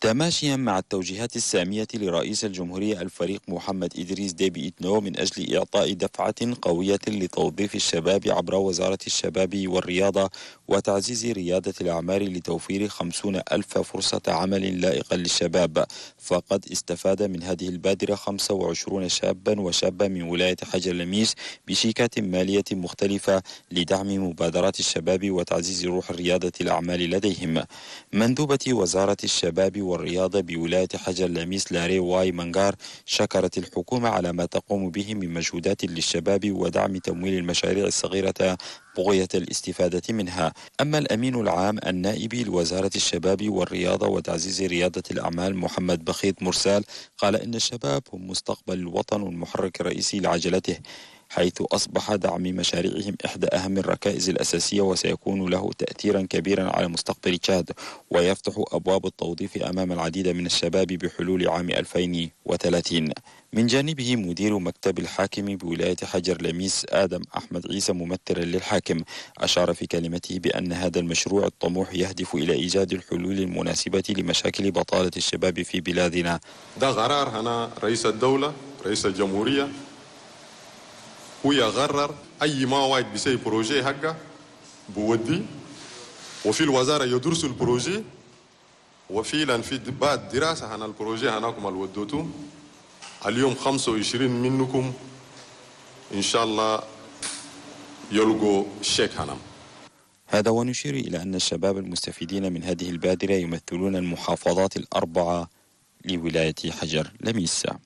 تماشيا مع التوجيهات السامية لرئيس الجمهورية الفريق محمد إدريس ديبي إتنو من أجل إعطاء دفعة قوية لتوظيف الشباب عبر وزارة الشباب والرياضة وتعزيز ريادة الأعمال لتوفير خمسون ألف فرصة عمل لائقة للشباب فقد استفاد من هذه البادرة 25 شابا وشابة من ولاية حجر لميس بشيكات مالية مختلفة لدعم مبادرات الشباب وتعزيز روح ريادة الأعمال لديهم مندوبة وزارة الشباب والرياضة بولاية حجر لاميس لاري واي منغار شكرت الحكومة على ما تقوم به من مجهودات للشباب ودعم تمويل المشاريع الصغيرة بغية الاستفادة منها أما الأمين العام النائب لوزارة الشباب والرياضة وتعزيز رياضة الأعمال محمد بخيت مرسال قال إن الشباب هم مستقبل الوطن والمحرك الرئيسي لعجلته حيث أصبح دعم مشاريعهم إحدى أهم الركائز الأساسية وسيكون له تأثيرا كبيرا على مستقبل تشاد ويفتح أبواب التوظيف أمام العديد من الشباب بحلول عام 2030 من جانبه مدير مكتب الحاكم بولاية حجر لميس آدم أحمد عيسى ممثلا للحاكم أشار في كلمته بأن هذا المشروع الطموح يهدف إلى إيجاد الحلول المناسبة لمشاكل بطالة الشباب في بلادنا ده قرار أنا رئيس الدولة رئيس الجمهورية يغرر اي ما وايد بيسوي بروجي حقه بودي وفي الوزاره يدرسوا البروجي وفيلا في بعد دراسه عن البروجي هناكم الودوتو اليوم 25 منكم ان شاء الله يلقوا الشيك هنم هذا ونشير إلى أن الشباب المستفيدين من هذه البادرة يمثلون المحافظات الأربعة لولاية حجر لميسة